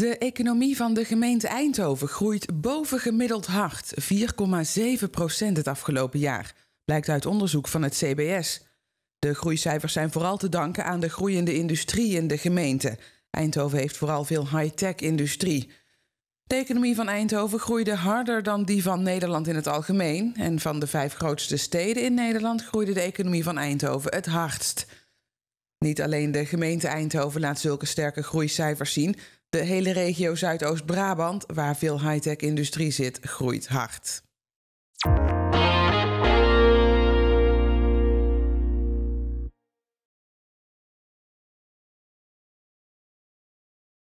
De economie van de gemeente Eindhoven groeit bovengemiddeld hard, 4,7 procent het afgelopen jaar, blijkt uit onderzoek van het CBS. De groeicijfers zijn vooral te danken aan de groeiende industrie in de gemeente. Eindhoven heeft vooral veel high-tech industrie. De economie van Eindhoven groeide harder dan die van Nederland in het algemeen. En van de vijf grootste steden in Nederland groeide de economie van Eindhoven het hardst. Niet alleen de gemeente Eindhoven laat zulke sterke groeicijfers zien, de hele regio Zuidoost-Brabant, waar veel high-tech industrie zit, groeit hard.